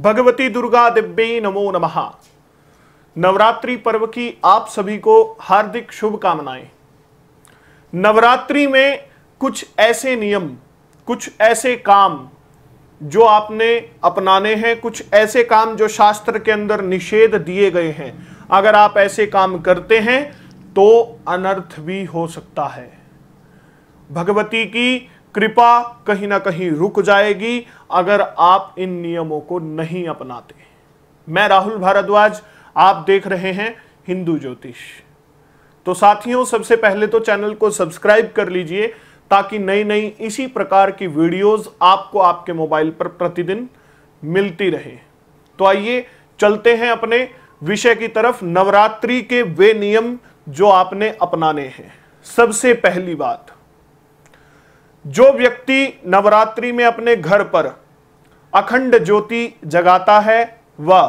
भगवती दुर्गा दिव्य नमो नमः नवरात्रि पर्व की आप सभी को हार्दिक शुभकामनाएं नवरात्रि में कुछ ऐसे नियम कुछ ऐसे काम जो आपने अपनाने हैं कुछ ऐसे काम जो शास्त्र के अंदर निषेध दिए गए हैं अगर आप ऐसे काम करते हैं तो अनर्थ भी हो सकता है भगवती की कृपा कहीं ना कहीं रुक जाएगी अगर आप इन नियमों को नहीं अपनाते मैं राहुल भारद्वाज आप देख रहे हैं हिंदू ज्योतिष तो साथियों सबसे पहले तो चैनल को सब्सक्राइब कर लीजिए ताकि नई नई इसी प्रकार की वीडियोस आपको आपके मोबाइल पर प्रतिदिन मिलती रहे तो आइए चलते हैं अपने विषय की तरफ नवरात्रि के वे नियम जो आपने अपनाने हैं सबसे पहली बात जो व्यक्ति नवरात्रि में अपने घर पर अखंड ज्योति जगाता है वह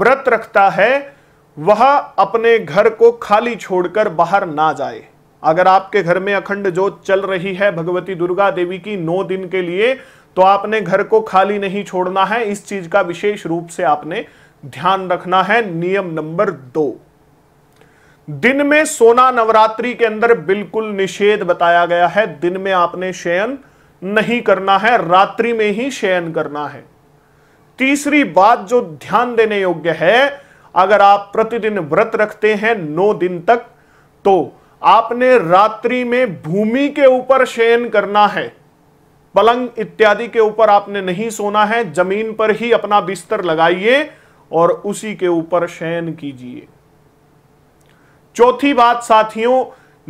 व्रत रखता है वह अपने घर को खाली छोड़कर बाहर ना जाए अगर आपके घर में अखंड ज्योत चल रही है भगवती दुर्गा देवी की नौ दिन के लिए तो आपने घर को खाली नहीं छोड़ना है इस चीज का विशेष रूप से आपने ध्यान रखना है नियम नंबर दो दिन में सोना नवरात्रि के अंदर बिल्कुल निषेध बताया गया है दिन में आपने शयन नहीं करना है रात्रि में ही शयन करना है तीसरी बात जो ध्यान देने योग्य है अगर आप प्रतिदिन व्रत रखते हैं नौ दिन तक तो आपने रात्रि में भूमि के ऊपर शयन करना है पलंग इत्यादि के ऊपर आपने नहीं सोना है जमीन पर ही अपना बिस्तर लगाइए और उसी के ऊपर शयन कीजिए चौथी बात साथियों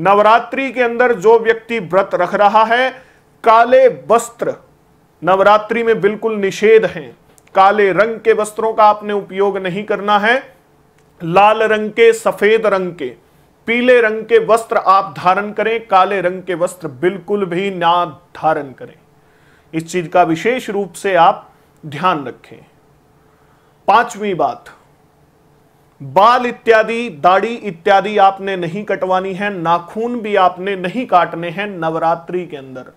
नवरात्रि के अंदर जो व्यक्ति व्रत रख रहा है काले वस्त्र नवरात्रि में बिल्कुल निषेध है काले रंग के वस्त्रों का आपने उपयोग नहीं करना है लाल रंग के सफेद रंग के पीले रंग के वस्त्र आप धारण करें काले रंग के वस्त्र बिल्कुल भी ना धारण करें इस चीज का विशेष रूप से आप ध्यान रखें पांचवी बात बाल इत्यादि दाढ़ी इत्यादि आपने नहीं कटवानी है नाखून भी आपने नहीं काटने हैं नवरात्रि के अंदर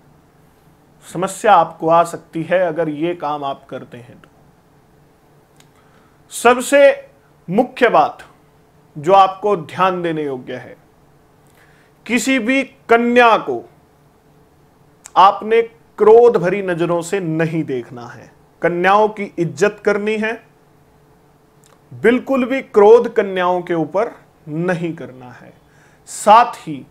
समस्या आपको आ सकती है अगर ये काम आप करते हैं तो सबसे मुख्य बात जो आपको ध्यान देने योग्य है किसी भी कन्या को आपने क्रोध भरी नजरों से नहीं देखना है कन्याओं की इज्जत करनी है बिल्कुल भी क्रोध कन्याओं के ऊपर नहीं करना है साथ ही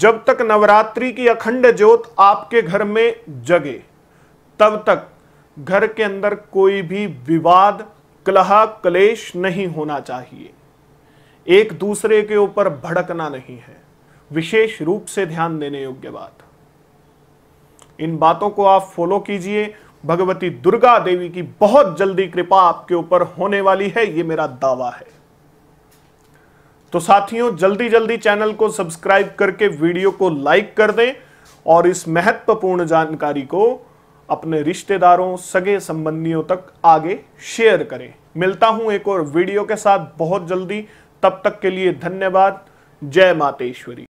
जब तक नवरात्रि की अखंड ज्योत आपके घर में जगे तब तक घर के अंदर कोई भी विवाद कलह कलेश नहीं होना चाहिए एक दूसरे के ऊपर भड़कना नहीं है विशेष रूप से ध्यान देने योग्य बात इन बातों को आप फॉलो कीजिए भगवती दुर्गा देवी की बहुत जल्दी कृपा आपके ऊपर होने वाली है ये मेरा दावा है तो साथियों जल्दी जल्दी चैनल को सब्सक्राइब करके वीडियो को लाइक कर दें और इस महत्वपूर्ण जानकारी को अपने रिश्तेदारों सगे संबंधियों तक आगे शेयर करें मिलता हूं एक और वीडियो के साथ बहुत जल्दी तब तक के लिए धन्यवाद जय मातेश्वरी